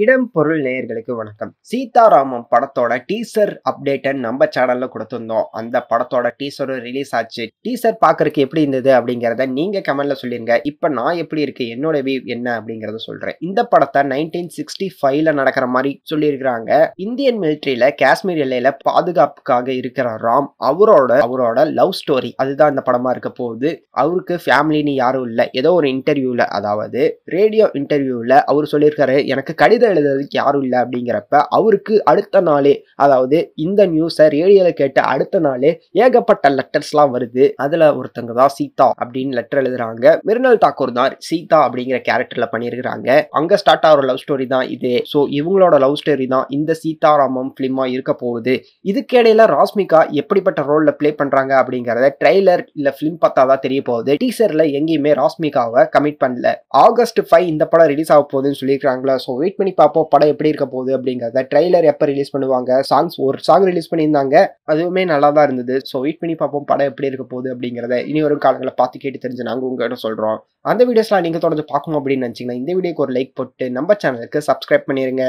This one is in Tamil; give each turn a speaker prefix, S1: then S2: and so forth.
S1: இடம் பொருள் நேயர்களுக்கு வணக்கம் சீதாராமம் படத்தோட டீசர் அப்டேட்டை நம்ம சேனல்ல கொடுத்திருந்தோம் அந்த படத்தோட டீசரும் ரிலீஸ் ஆச்சு டீசர் பாக்குறதுக்கு எப்படி இருந்தது அப்படிங்கறத நீங்க கமெண்ட்ல சொல்லிருங்க இப்ப நான் எப்படி இருக்கு என்னோட வியூ என்ன அப்படிங்கறத சொல்றேன் இந்த படத்தை நைன்டீன் சிக்ஸ்டி ஃபைவ்ல நடக்கிற மாதிரி சொல்லியிருக்கிறாங்க இந்தியன் மிலிட்ரியில காஷ்மீர் எல்லையில பாதுகாப்புக்காக இருக்கிற ராம் அவரோட அவரோட லவ் ஸ்டோரி அதுதான் இந்த படமா இருக்க போகுது அவருக்கு ஃபேமிலின்னு யாரும் இல்லை ஏதோ ஒரு இன்டர்வியூல அதாவது ரேடியோ இன்டர்வியூல அவர் சொல்லியிருக்காரு எனக்கு கடிதம் கடிதம் எழுதுறதுக்கு யாரும் இல்லை அப்படிங்கிறப்ப அவருக்கு அடுத்த நாளே அதாவது இந்த நியூஸை ரேடியோவில் கேட்ட அடுத்த நாளே ஏகப்பட்ட லெட்டர்ஸ்லாம் வருது அதில் ஒருத்தங்க தான் சீதா அப்படின்னு லெட்டர் எழுதுறாங்க மிருனல் தாக்கூர் தான் சீதா அப்படிங்கிற கேரக்டரில் பண்ணியிருக்கிறாங்க அங்கே ஸ்டார்ட் ஆகிற லவ் ஸ்டோரி தான் இது ஸோ இவங்களோட லவ் ஸ்டோரி தான் இந்த சீதாராமம் ஃபிலிமாக இருக்க போகுது இதுக்கிடையில ராஸ்மிகா எப்படிப்பட்ட ரோலில் ப்ளே பண்ணுறாங்க அப்படிங்கிறத ட்ரெய்லர் இல்லை ஃபிலிம் பார்த்தா தான் தெரிய போகுது டீசரில் எங்கேயுமே ராஸ்மிகாவை கமிட் பண்ணல ஆகஸ்ட் ஃபைவ் இந்த படம் ரிலீஸ் ஆக போகுதுன்னு சொல்லியிருக்காங்களா ஸோ வெயிட் பண்ணி பண்ணி பார்ப்போம் படம் எப்படி இருக்க போகுது அப்படிங்கிறத ட்ரெய்லர் எப்போ ரிலீஸ் பண்ணுவாங்க சாங்ஸ் ஒரு சாங் ரிலீஸ் பண்ணியிருந்தாங்க அதுவுமே நல்லா தான் இருந்தது ஸோ வெயிட் பண்ணி பார்ப்போம் படம் எப்படி இருக்க போகுது அப்படிங்கிறத இனி வரும் காலங்களை பார்த்து கேட்டு தெரிஞ்சு நாங்கள் உங்கள்கிட்ட சொல்கிறோம் அந்த வீடியோஸ்லாம் நீங்கள் தொடர்ந்து பார்க்கணும் அப்படின்னு நினச்சிங்கன்னா இந்த வீடியோக்கு ஒரு லைக் போட்டு நம்ம சேனலுக்கு சப்ஸ்கிரைப் பண்ணிடுங்க